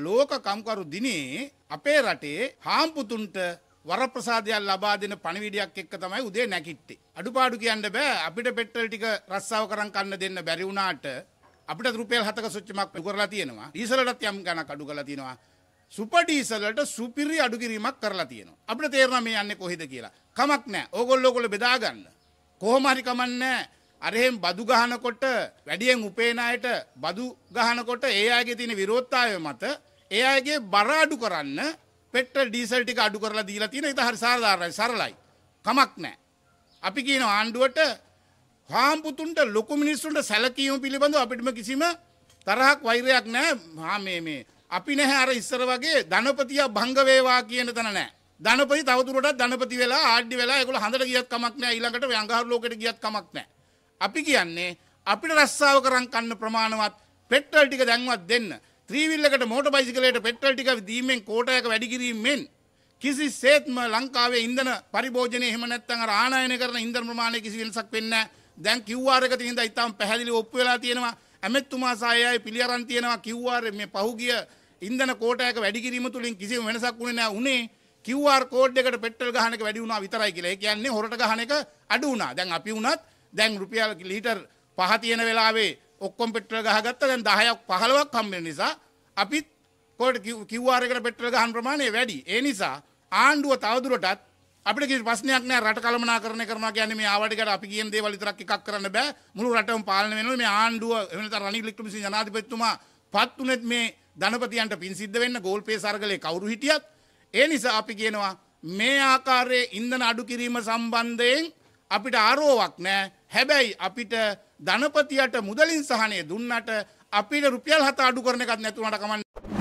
ලෝක කම්කරු දිනේ අපේ රටේ හාම්පුතුන්ට වරප්‍රසාදයක් ලබා දෙන පණිවිඩයක් එක්ක තමයි උදේ නැකිට්ටේ. අඩුපාඩු කියන්න බෑ අපිට පෙට්‍රල් ටික රස්සාව කරන් කන්න දෙන්න බැරි වුණාට අපිට රුපියල් 7ක සොච්චමක් කරලා තියෙනවා. ඩීසලටත් යම් ගණක් අඩු කරලා තියෙනවා. සුපර් ඩීසලට සුපිරි අඩු කිරීමක් කරලා තියෙනවා. අපිට තේරෙනවා මේ යන්නේ කොහෙද කියලා. කමක් නෑ. ඕගොල්ලෝ ඔයගොල්ලෝ බෙදා ගන්න. කොහොම හරි කමක් නෑ. අරහෙම් බදු ගහනකොට වැඩියෙන් උපේන අයට බදු ගහනකොට ඒ අයගේ තියෙන විරෝධතාවය මත ඒ අයගේ බර අඩු කරන්න පෙට්‍රල් ඩීසල් ටික අඩු කරලා දීලා තියෙන ඒක හරි සාධාරණයි සරලයි. කමක් නැහැ. අපි කියන ආණ්ඩුවට හාම්පුතුන්ට ලොකු මිනිස්සුන්ට සැලකීම පිළිබඳව අපිටම කිසිම තරහක් වෛරයක් නැහැ. හා මේ මේ අපි නැහැ අර ඉස්සර වගේ ධනපතියා භංග වේවා කියන තැන නැහැ. ධනපති තවදුරටත් ධනපති වෙලා ආඩ්ඩි වෙලා ඒගොල්ලෝ හඳට ගියත් කමක් නැහැ. ඊළඟට යංගහරු ලෝකෙට ගියත් කමක් නැහැ. අපි කියන්නේ අපිට රස්සාව කරන් කන්න ප්‍රමාණවත් පෙට්‍රල් ටික දැන්වත් දෙන්න. ත්‍රීවිල්ලකට මෝටර් බයිසිකලයට පෙට්‍රල් ටික දීමෙන් කෝටයක වැඩි කිරීමෙන් කිසිසේත්ම ලංකාවේ ඉන්ධන පරිභෝජනය එහෙම නැත්නම් අර ආනයනය කරන ඉන්ධන ප්‍රමාණය කිසි වෙනසක් වෙන්නේ නැහැ. දැන් QR එක තියෙන හින්දා ඉතාම පැහැදිලිව ඔප්පු වෙලා තියෙනවා. ඇමෙතුමා සායය පිළියරන් තියෙනවා QR මේ පහුගිය ඉන්ධන කෝටයක වැඩි කිරීම තුලින් කිසිම වෙනසක් වුණේ නැහැ. උනේ QR කෝඩ් එකට පෙට්‍රල් ගහන එක වැඩි වුණා විතරයි කියලා. ඒ කියන්නේ හොරට ගහන එක අඩු වුණා. දැන් අපි උනත් දැන් රුපියල් ලීටර් පහ තියෙන වෙලාවේ ඔක්කොම පෙට්‍රල් ගහගත්තා දැන් 10ක් 15ක් හම්බෙන නිසා අපිත් කොහෙට QR එකට පෙට්‍රල් ගහන ප්‍රමාණය වැඩි. ඒ නිසා ආණ්ඩුව තවදුරටත් අපිට කිසි ප්‍රශ්නයක් නෑ රට කළමනාකරණය කරනවා කියන්නේ මේ ආවට ටිකට අපි කියන දේවල් විතරක් එකක් කරන්න බෑ මුළු රටම පාලනය වෙනවා මේ ආණ්ඩුව එහෙම නැත්නම් රනිල් වික්‍රමසිංහ ජනාධිපතිතුමා පත් උනේත් මේ ධනපතියන්ට පින් සිද්ධ වෙන්න ගෝල්පේ සර්ගලේ කවුරු හිටියත් ඒ නිසා අපි කියනවා මේ ආකාරයේ ඉන්ධන අඩු කිරීම සම්බන්ධයෙන් අපිට ආරෝවක් නෑ හැබැයි අපිට ධනපතියට මුදලින් සහනය දුන්නට අපිට රුපියල් හත අඩු කරන එකත් නැතුවට කමන්න.